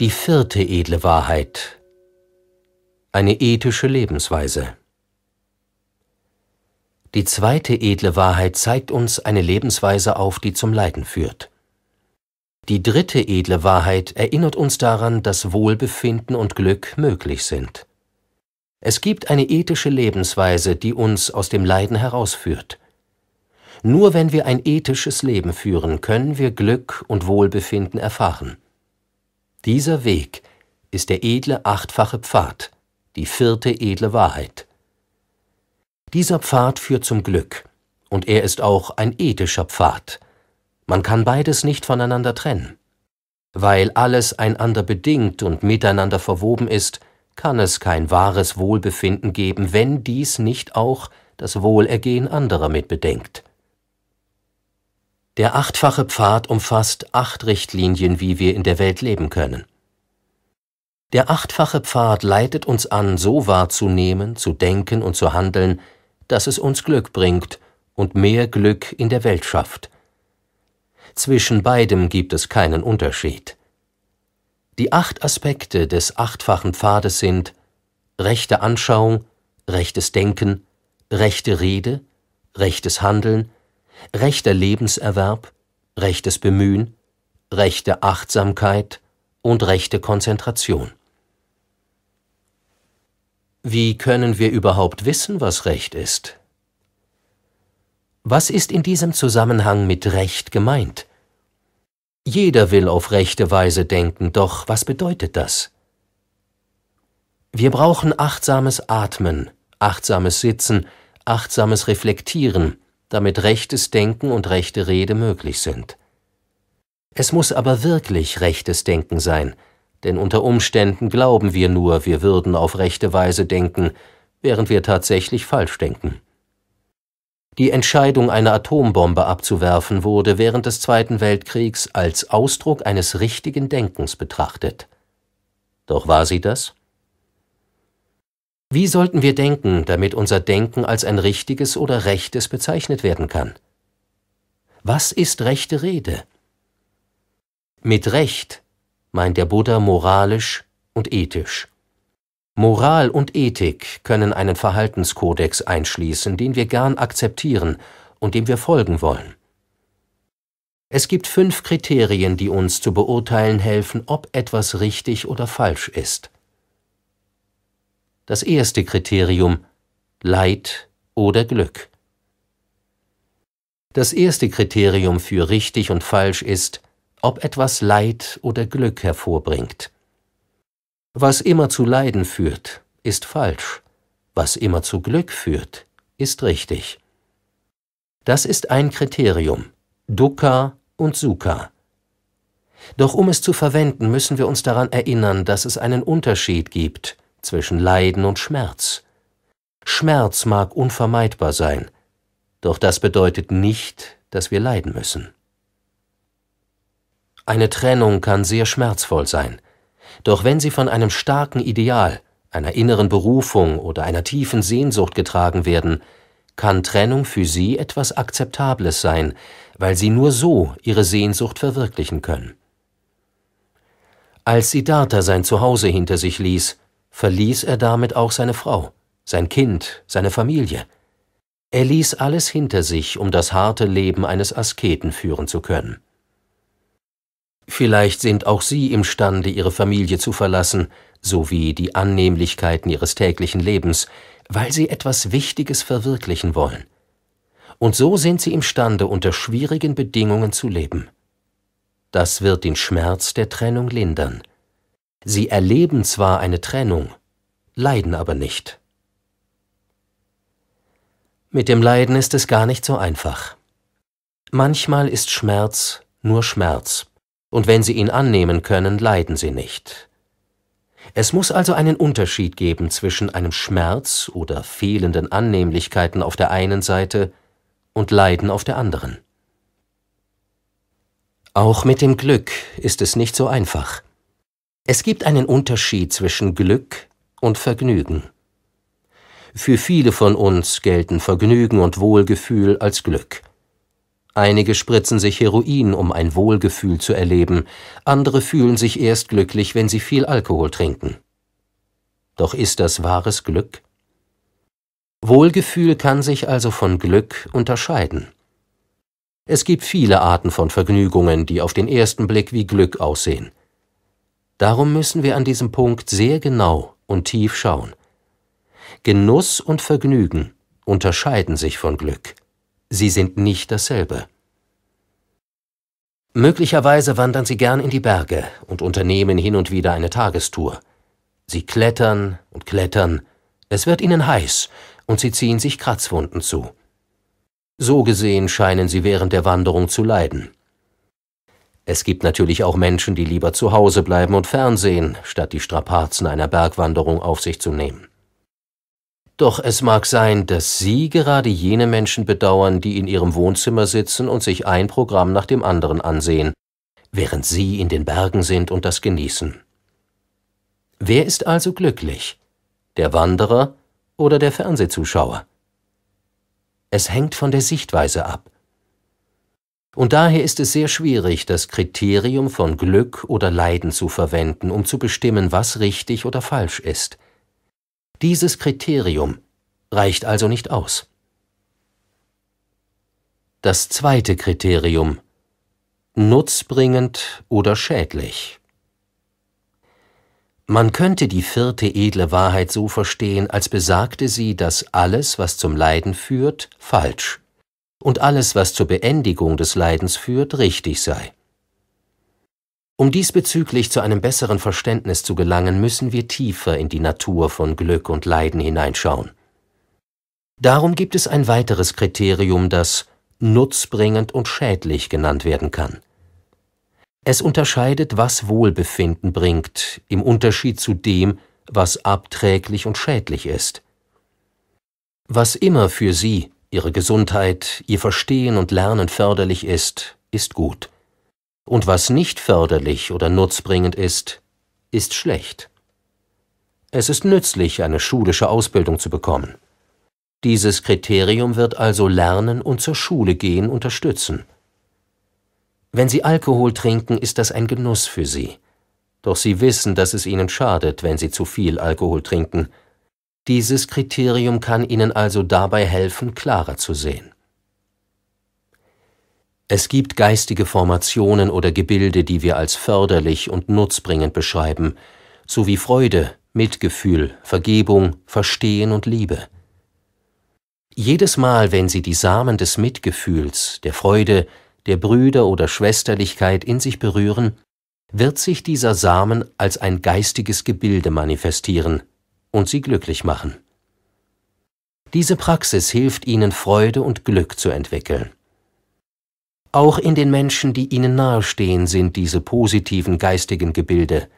Die vierte edle Wahrheit. Eine ethische Lebensweise. Die zweite edle Wahrheit zeigt uns eine Lebensweise auf, die zum Leiden führt. Die dritte edle Wahrheit erinnert uns daran, dass Wohlbefinden und Glück möglich sind. Es gibt eine ethische Lebensweise, die uns aus dem Leiden herausführt. Nur wenn wir ein ethisches Leben führen, können wir Glück und Wohlbefinden erfahren. Dieser Weg ist der edle achtfache Pfad, die vierte edle Wahrheit. Dieser Pfad führt zum Glück, und er ist auch ein ethischer Pfad. Man kann beides nicht voneinander trennen. Weil alles einander bedingt und miteinander verwoben ist, kann es kein wahres Wohlbefinden geben, wenn dies nicht auch das Wohlergehen anderer mitbedenkt. Der achtfache Pfad umfasst acht Richtlinien, wie wir in der Welt leben können. Der achtfache Pfad leitet uns an, so wahrzunehmen, zu denken und zu handeln, dass es uns Glück bringt und mehr Glück in der Welt schafft. Zwischen beidem gibt es keinen Unterschied. Die acht Aspekte des achtfachen Pfades sind rechte Anschauung, rechtes Denken, rechte Rede, rechtes Handeln, rechter Lebenserwerb, rechtes Bemühen, rechte Achtsamkeit und rechte Konzentration. Wie können wir überhaupt wissen, was Recht ist? Was ist in diesem Zusammenhang mit Recht gemeint? Jeder will auf rechte Weise denken, doch was bedeutet das? Wir brauchen achtsames Atmen, achtsames Sitzen, achtsames Reflektieren, damit rechtes Denken und rechte Rede möglich sind. Es muss aber wirklich rechtes Denken sein, denn unter Umständen glauben wir nur, wir würden auf rechte Weise denken, während wir tatsächlich falsch denken. Die Entscheidung, eine Atombombe abzuwerfen, wurde während des Zweiten Weltkriegs als Ausdruck eines richtigen Denkens betrachtet. Doch war sie das? Wie sollten wir denken, damit unser Denken als ein richtiges oder rechtes bezeichnet werden kann? Was ist rechte Rede? Mit Recht meint der Buddha moralisch und ethisch. Moral und Ethik können einen Verhaltenskodex einschließen, den wir gern akzeptieren und dem wir folgen wollen. Es gibt fünf Kriterien, die uns zu beurteilen helfen, ob etwas richtig oder falsch ist das erste Kriterium Leid oder Glück. Das erste Kriterium für richtig und falsch ist, ob etwas Leid oder Glück hervorbringt. Was immer zu Leiden führt, ist falsch, was immer zu Glück führt, ist richtig. Das ist ein Kriterium, Dukkha und Sukha. Doch um es zu verwenden, müssen wir uns daran erinnern, dass es einen Unterschied gibt zwischen Leiden und Schmerz. Schmerz mag unvermeidbar sein, doch das bedeutet nicht, dass wir leiden müssen. Eine Trennung kann sehr schmerzvoll sein, doch wenn sie von einem starken Ideal, einer inneren Berufung oder einer tiefen Sehnsucht getragen werden, kann Trennung für sie etwas Akzeptables sein, weil sie nur so ihre Sehnsucht verwirklichen können. Als Siddhartha sein Zuhause hinter sich ließ, verließ er damit auch seine Frau, sein Kind, seine Familie. Er ließ alles hinter sich, um das harte Leben eines Asketen führen zu können. Vielleicht sind auch Sie imstande, Ihre Familie zu verlassen, sowie die Annehmlichkeiten Ihres täglichen Lebens, weil Sie etwas Wichtiges verwirklichen wollen. Und so sind Sie imstande, unter schwierigen Bedingungen zu leben. Das wird den Schmerz der Trennung lindern Sie erleben zwar eine Trennung, leiden aber nicht. Mit dem Leiden ist es gar nicht so einfach. Manchmal ist Schmerz nur Schmerz, und wenn Sie ihn annehmen können, leiden Sie nicht. Es muss also einen Unterschied geben zwischen einem Schmerz oder fehlenden Annehmlichkeiten auf der einen Seite und Leiden auf der anderen. Auch mit dem Glück ist es nicht so einfach. Es gibt einen Unterschied zwischen Glück und Vergnügen. Für viele von uns gelten Vergnügen und Wohlgefühl als Glück. Einige spritzen sich Heroin, um ein Wohlgefühl zu erleben, andere fühlen sich erst glücklich, wenn sie viel Alkohol trinken. Doch ist das wahres Glück? Wohlgefühl kann sich also von Glück unterscheiden. Es gibt viele Arten von Vergnügungen, die auf den ersten Blick wie Glück aussehen. Darum müssen wir an diesem Punkt sehr genau und tief schauen. Genuss und Vergnügen unterscheiden sich von Glück. Sie sind nicht dasselbe. Möglicherweise wandern sie gern in die Berge und unternehmen hin und wieder eine Tagestour. Sie klettern und klettern, es wird ihnen heiß und sie ziehen sich Kratzwunden zu. So gesehen scheinen sie während der Wanderung zu leiden. Es gibt natürlich auch Menschen, die lieber zu Hause bleiben und fernsehen, statt die Strapazen einer Bergwanderung auf sich zu nehmen. Doch es mag sein, dass Sie gerade jene Menschen bedauern, die in Ihrem Wohnzimmer sitzen und sich ein Programm nach dem anderen ansehen, während Sie in den Bergen sind und das genießen. Wer ist also glücklich? Der Wanderer oder der Fernsehzuschauer? Es hängt von der Sichtweise ab. Und daher ist es sehr schwierig, das Kriterium von Glück oder Leiden zu verwenden, um zu bestimmen, was richtig oder falsch ist. Dieses Kriterium reicht also nicht aus. Das zweite Kriterium Nutzbringend oder schädlich. Man könnte die vierte edle Wahrheit so verstehen, als besagte sie, dass alles, was zum Leiden führt, falsch und alles, was zur Beendigung des Leidens führt, richtig sei. Um diesbezüglich zu einem besseren Verständnis zu gelangen, müssen wir tiefer in die Natur von Glück und Leiden hineinschauen. Darum gibt es ein weiteres Kriterium, das nutzbringend und schädlich genannt werden kann. Es unterscheidet, was Wohlbefinden bringt, im Unterschied zu dem, was abträglich und schädlich ist. Was immer für Sie ihre Gesundheit, ihr Verstehen und Lernen förderlich ist, ist gut. Und was nicht förderlich oder nutzbringend ist, ist schlecht. Es ist nützlich, eine schulische Ausbildung zu bekommen. Dieses Kriterium wird also Lernen und zur Schule gehen unterstützen. Wenn Sie Alkohol trinken, ist das ein Genuss für Sie. Doch Sie wissen, dass es Ihnen schadet, wenn Sie zu viel Alkohol trinken, dieses Kriterium kann Ihnen also dabei helfen, klarer zu sehen. Es gibt geistige Formationen oder Gebilde, die wir als förderlich und nutzbringend beschreiben, sowie Freude, Mitgefühl, Vergebung, Verstehen und Liebe. Jedes Mal, wenn Sie die Samen des Mitgefühls, der Freude, der Brüder oder Schwesterlichkeit in sich berühren, wird sich dieser Samen als ein geistiges Gebilde manifestieren, und sie glücklich machen. Diese Praxis hilft ihnen, Freude und Glück zu entwickeln. Auch in den Menschen, die ihnen nahestehen, sind diese positiven geistigen Gebilde.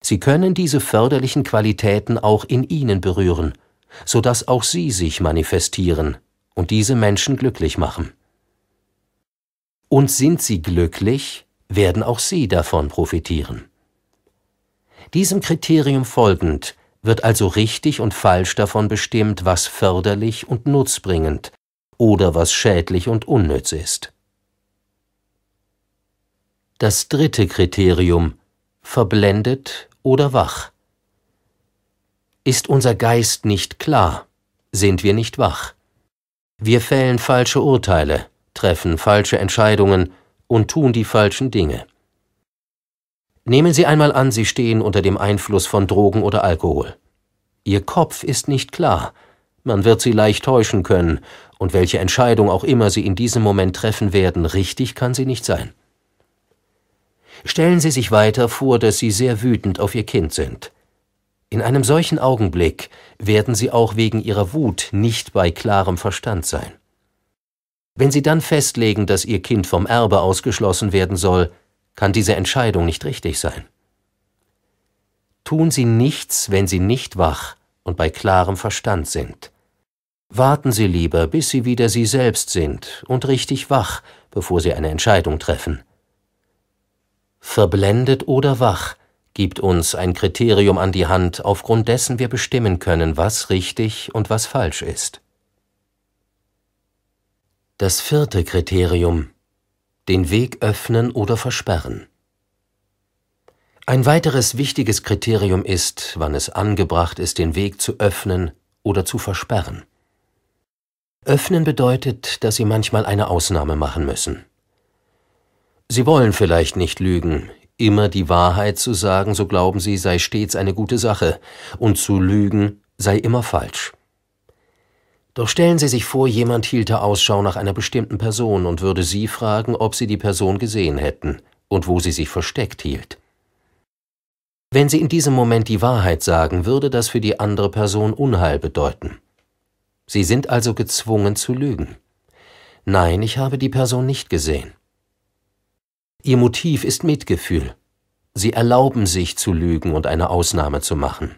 Sie können diese förderlichen Qualitäten auch in ihnen berühren, sodass auch sie sich manifestieren und diese Menschen glücklich machen. Und sind sie glücklich, werden auch sie davon profitieren. Diesem Kriterium folgend wird also richtig und falsch davon bestimmt, was förderlich und nutzbringend oder was schädlich und unnütz ist. Das dritte Kriterium verblendet oder wach. Ist unser Geist nicht klar, sind wir nicht wach. Wir fällen falsche Urteile, treffen falsche Entscheidungen und tun die falschen Dinge. Nehmen Sie einmal an, Sie stehen unter dem Einfluss von Drogen oder Alkohol. Ihr Kopf ist nicht klar. Man wird Sie leicht täuschen können, und welche Entscheidung auch immer Sie in diesem Moment treffen werden, richtig kann sie nicht sein. Stellen Sie sich weiter vor, dass Sie sehr wütend auf Ihr Kind sind. In einem solchen Augenblick werden Sie auch wegen Ihrer Wut nicht bei klarem Verstand sein. Wenn Sie dann festlegen, dass Ihr Kind vom Erbe ausgeschlossen werden soll, kann diese Entscheidung nicht richtig sein. Tun Sie nichts, wenn Sie nicht wach und bei klarem Verstand sind. Warten Sie lieber, bis Sie wieder Sie selbst sind und richtig wach, bevor Sie eine Entscheidung treffen. Verblendet oder wach gibt uns ein Kriterium an die Hand, aufgrund dessen wir bestimmen können, was richtig und was falsch ist. Das vierte Kriterium den Weg öffnen oder versperren. Ein weiteres wichtiges Kriterium ist, wann es angebracht ist, den Weg zu öffnen oder zu versperren. Öffnen bedeutet, dass Sie manchmal eine Ausnahme machen müssen. Sie wollen vielleicht nicht lügen, immer die Wahrheit zu sagen, so glauben Sie, sei stets eine gute Sache, und zu lügen sei immer falsch. Doch stellen Sie sich vor, jemand hielte Ausschau nach einer bestimmten Person und würde Sie fragen, ob Sie die Person gesehen hätten und wo sie sich versteckt hielt. Wenn Sie in diesem Moment die Wahrheit sagen, würde das für die andere Person Unheil bedeuten. Sie sind also gezwungen zu lügen. Nein, ich habe die Person nicht gesehen. Ihr Motiv ist Mitgefühl. Sie erlauben sich zu lügen und eine Ausnahme zu machen.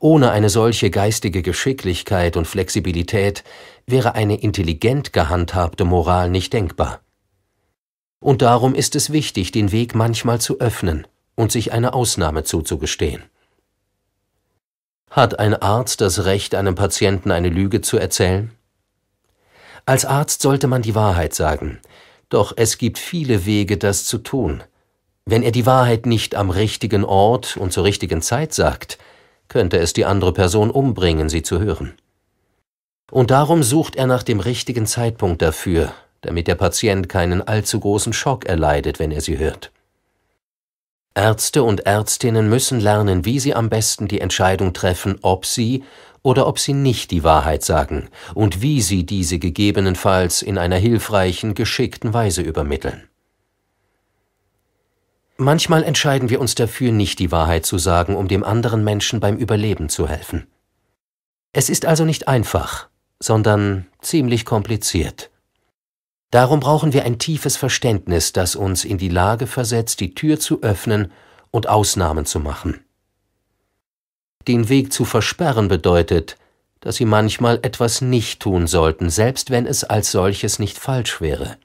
Ohne eine solche geistige Geschicklichkeit und Flexibilität wäre eine intelligent gehandhabte Moral nicht denkbar. Und darum ist es wichtig, den Weg manchmal zu öffnen und sich eine Ausnahme zuzugestehen. Hat ein Arzt das Recht, einem Patienten eine Lüge zu erzählen? Als Arzt sollte man die Wahrheit sagen, doch es gibt viele Wege, das zu tun. Wenn er die Wahrheit nicht am richtigen Ort und zur richtigen Zeit sagt, könnte es die andere Person umbringen, sie zu hören. Und darum sucht er nach dem richtigen Zeitpunkt dafür, damit der Patient keinen allzu großen Schock erleidet, wenn er sie hört. Ärzte und Ärztinnen müssen lernen, wie sie am besten die Entscheidung treffen, ob sie oder ob sie nicht die Wahrheit sagen und wie sie diese gegebenenfalls in einer hilfreichen, geschickten Weise übermitteln. Manchmal entscheiden wir uns dafür, nicht die Wahrheit zu sagen, um dem anderen Menschen beim Überleben zu helfen. Es ist also nicht einfach, sondern ziemlich kompliziert. Darum brauchen wir ein tiefes Verständnis, das uns in die Lage versetzt, die Tür zu öffnen und Ausnahmen zu machen. Den Weg zu versperren bedeutet, dass sie manchmal etwas nicht tun sollten, selbst wenn es als solches nicht falsch wäre.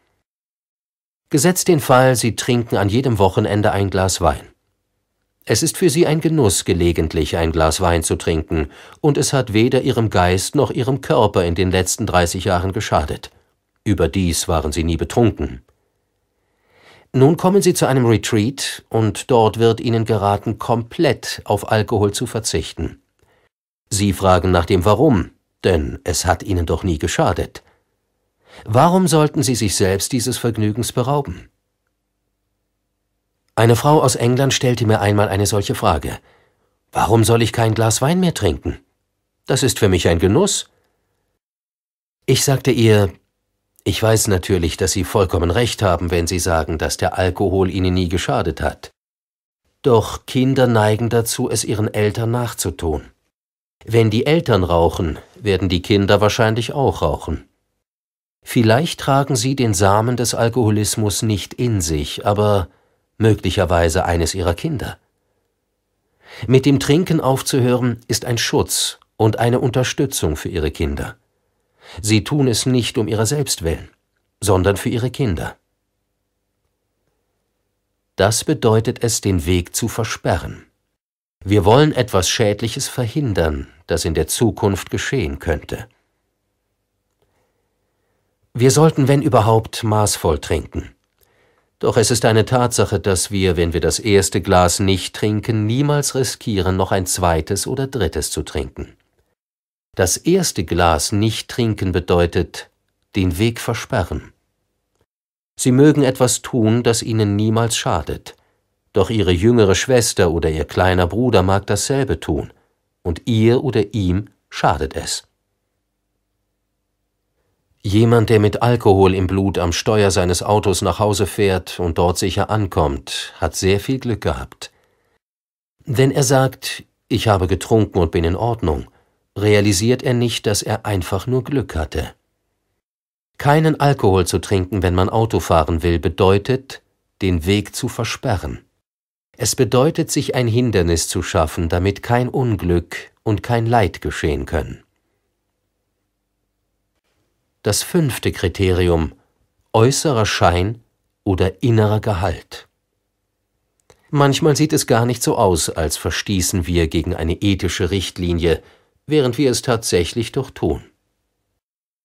Gesetzt den Fall, Sie trinken an jedem Wochenende ein Glas Wein. Es ist für sie ein Genuss, gelegentlich ein Glas Wein zu trinken, und es hat weder ihrem Geist noch ihrem Körper in den letzten 30 Jahren geschadet. Überdies waren sie nie betrunken. Nun kommen sie zu einem Retreat, und dort wird ihnen geraten, komplett auf Alkohol zu verzichten. Sie fragen nach dem Warum, denn es hat ihnen doch nie geschadet. Warum sollten sie sich selbst dieses Vergnügens berauben? Eine Frau aus England stellte mir einmal eine solche Frage. Warum soll ich kein Glas Wein mehr trinken? Das ist für mich ein Genuss. Ich sagte ihr, ich weiß natürlich, dass Sie vollkommen recht haben, wenn Sie sagen, dass der Alkohol Ihnen nie geschadet hat. Doch Kinder neigen dazu, es ihren Eltern nachzutun. Wenn die Eltern rauchen, werden die Kinder wahrscheinlich auch rauchen. Vielleicht tragen sie den Samen des Alkoholismus nicht in sich, aber möglicherweise eines ihrer Kinder. Mit dem Trinken aufzuhören ist ein Schutz und eine Unterstützung für ihre Kinder. Sie tun es nicht um ihrer selbst willen, sondern für ihre Kinder. Das bedeutet es, den Weg zu versperren. Wir wollen etwas Schädliches verhindern, das in der Zukunft geschehen könnte. Wir sollten, wenn überhaupt, maßvoll trinken. Doch es ist eine Tatsache, dass wir, wenn wir das erste Glas nicht trinken, niemals riskieren, noch ein zweites oder drittes zu trinken. Das erste Glas nicht trinken bedeutet den Weg versperren. Sie mögen etwas tun, das ihnen niemals schadet, doch ihre jüngere Schwester oder ihr kleiner Bruder mag dasselbe tun, und ihr oder ihm schadet es. Jemand, der mit Alkohol im Blut am Steuer seines Autos nach Hause fährt und dort sicher ankommt, hat sehr viel Glück gehabt. Wenn er sagt, ich habe getrunken und bin in Ordnung, realisiert er nicht, dass er einfach nur Glück hatte. Keinen Alkohol zu trinken, wenn man Auto fahren will, bedeutet, den Weg zu versperren. Es bedeutet, sich ein Hindernis zu schaffen, damit kein Unglück und kein Leid geschehen können. Das fünfte Kriterium äußerer Schein oder innerer Gehalt. Manchmal sieht es gar nicht so aus, als verstießen wir gegen eine ethische Richtlinie, während wir es tatsächlich doch tun.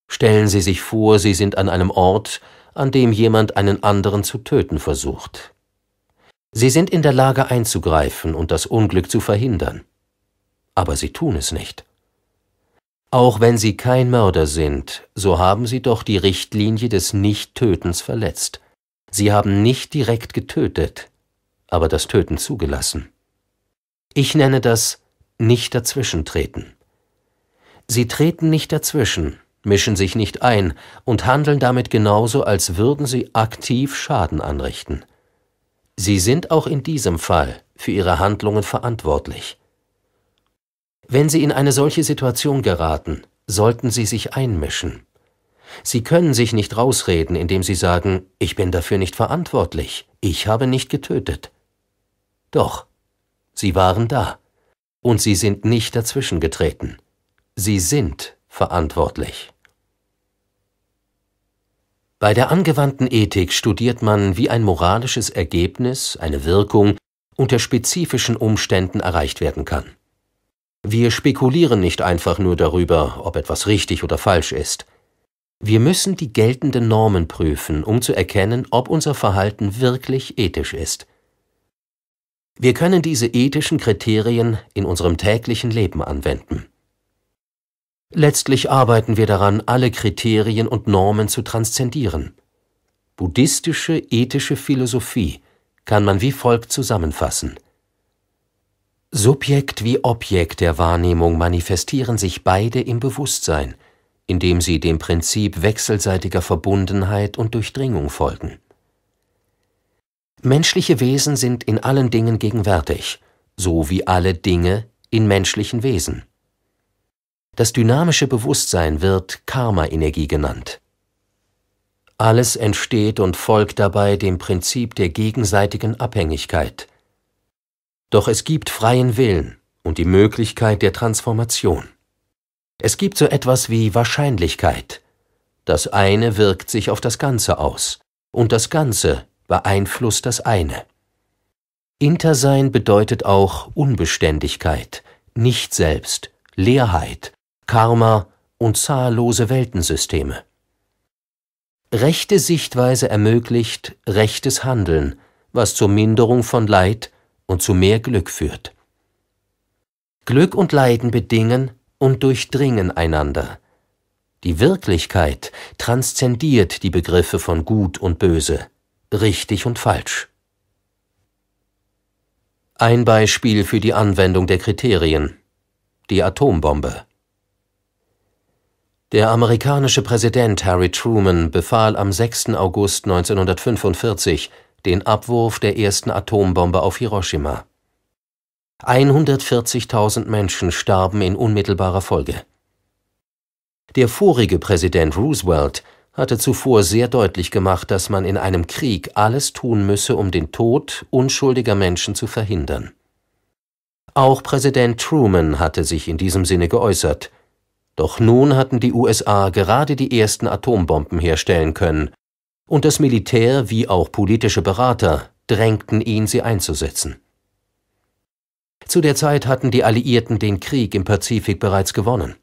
Stellen Sie sich vor, Sie sind an einem Ort, an dem jemand einen anderen zu töten versucht. Sie sind in der Lage einzugreifen und das Unglück zu verhindern. Aber Sie tun es nicht. Auch wenn sie kein Mörder sind, so haben sie doch die Richtlinie des Nichttötens verletzt. Sie haben nicht direkt getötet, aber das Töten zugelassen. Ich nenne das nicht dazwischentreten. Sie treten nicht dazwischen, mischen sich nicht ein und handeln damit genauso, als würden sie aktiv Schaden anrichten. Sie sind auch in diesem Fall für ihre Handlungen verantwortlich. Wenn Sie in eine solche Situation geraten, sollten Sie sich einmischen. Sie können sich nicht rausreden, indem Sie sagen, ich bin dafür nicht verantwortlich, ich habe nicht getötet. Doch, Sie waren da, und Sie sind nicht dazwischengetreten. Sie sind verantwortlich. Bei der angewandten Ethik studiert man, wie ein moralisches Ergebnis, eine Wirkung unter spezifischen Umständen erreicht werden kann. Wir spekulieren nicht einfach nur darüber, ob etwas richtig oder falsch ist. Wir müssen die geltenden Normen prüfen, um zu erkennen, ob unser Verhalten wirklich ethisch ist. Wir können diese ethischen Kriterien in unserem täglichen Leben anwenden. Letztlich arbeiten wir daran, alle Kriterien und Normen zu transzendieren. Buddhistische ethische Philosophie kann man wie folgt zusammenfassen. Subjekt wie Objekt der Wahrnehmung manifestieren sich beide im Bewusstsein, indem sie dem Prinzip wechselseitiger Verbundenheit und Durchdringung folgen. Menschliche Wesen sind in allen Dingen gegenwärtig, so wie alle Dinge in menschlichen Wesen. Das dynamische Bewusstsein wird Karma-Energie genannt. Alles entsteht und folgt dabei dem Prinzip der gegenseitigen Abhängigkeit – doch es gibt freien Willen und die Möglichkeit der Transformation. Es gibt so etwas wie Wahrscheinlichkeit. Das eine wirkt sich auf das Ganze aus und das Ganze beeinflusst das eine. Intersein bedeutet auch Unbeständigkeit, Nicht-Selbst, Leerheit, Karma und zahllose Weltensysteme. Rechte Sichtweise ermöglicht rechtes Handeln, was zur Minderung von Leid und zu mehr Glück führt. Glück und Leiden bedingen und durchdringen einander. Die Wirklichkeit transzendiert die Begriffe von Gut und Böse, richtig und falsch. Ein Beispiel für die Anwendung der Kriterien. Die Atombombe. Der amerikanische Präsident Harry Truman befahl am 6. August 1945, den Abwurf der ersten Atombombe auf Hiroshima. 140.000 Menschen starben in unmittelbarer Folge. Der vorige Präsident Roosevelt hatte zuvor sehr deutlich gemacht, dass man in einem Krieg alles tun müsse, um den Tod unschuldiger Menschen zu verhindern. Auch Präsident Truman hatte sich in diesem Sinne geäußert. Doch nun hatten die USA gerade die ersten Atombomben herstellen können und das Militär wie auch politische Berater drängten ihn, sie einzusetzen. Zu der Zeit hatten die Alliierten den Krieg im Pazifik bereits gewonnen.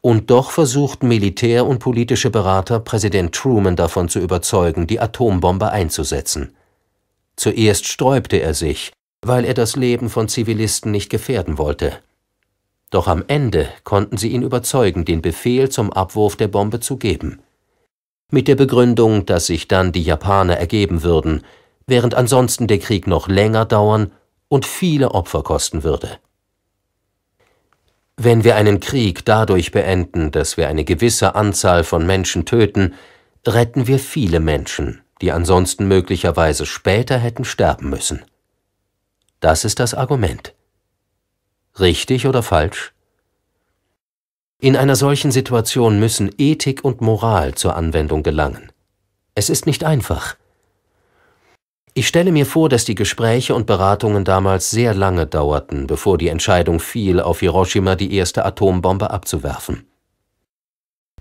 Und doch versuchten Militär und politische Berater Präsident Truman davon zu überzeugen, die Atombombe einzusetzen. Zuerst sträubte er sich, weil er das Leben von Zivilisten nicht gefährden wollte. Doch am Ende konnten sie ihn überzeugen, den Befehl zum Abwurf der Bombe zu geben mit der Begründung, dass sich dann die Japaner ergeben würden, während ansonsten der Krieg noch länger dauern und viele Opfer kosten würde. Wenn wir einen Krieg dadurch beenden, dass wir eine gewisse Anzahl von Menschen töten, retten wir viele Menschen, die ansonsten möglicherweise später hätten sterben müssen. Das ist das Argument. Richtig oder falsch? In einer solchen Situation müssen Ethik und Moral zur Anwendung gelangen. Es ist nicht einfach. Ich stelle mir vor, dass die Gespräche und Beratungen damals sehr lange dauerten, bevor die Entscheidung fiel, auf Hiroshima die erste Atombombe abzuwerfen.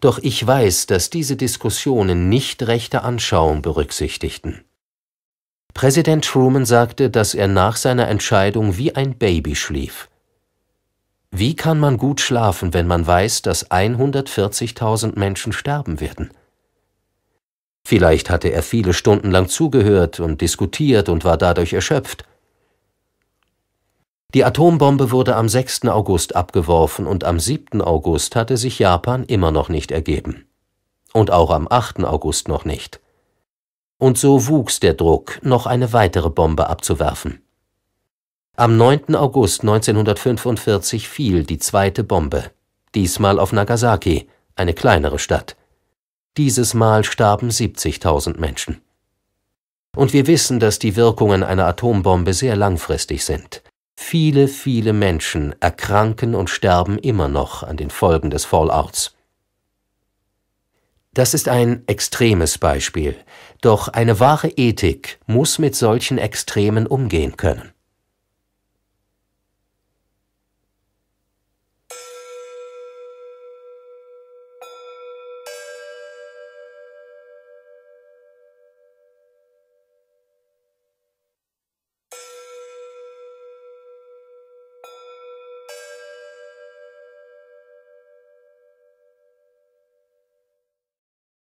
Doch ich weiß, dass diese Diskussionen nicht rechte Anschauung berücksichtigten. Präsident Truman sagte, dass er nach seiner Entscheidung wie ein Baby schlief. Wie kann man gut schlafen, wenn man weiß, dass 140.000 Menschen sterben werden? Vielleicht hatte er viele Stunden lang zugehört und diskutiert und war dadurch erschöpft. Die Atombombe wurde am 6. August abgeworfen und am 7. August hatte sich Japan immer noch nicht ergeben. Und auch am 8. August noch nicht. Und so wuchs der Druck, noch eine weitere Bombe abzuwerfen. Am 9. August 1945 fiel die zweite Bombe, diesmal auf Nagasaki, eine kleinere Stadt. Dieses Mal starben 70.000 Menschen. Und wir wissen, dass die Wirkungen einer Atombombe sehr langfristig sind. Viele, viele Menschen erkranken und sterben immer noch an den Folgen des Fallouts. Das ist ein extremes Beispiel, doch eine wahre Ethik muss mit solchen Extremen umgehen können.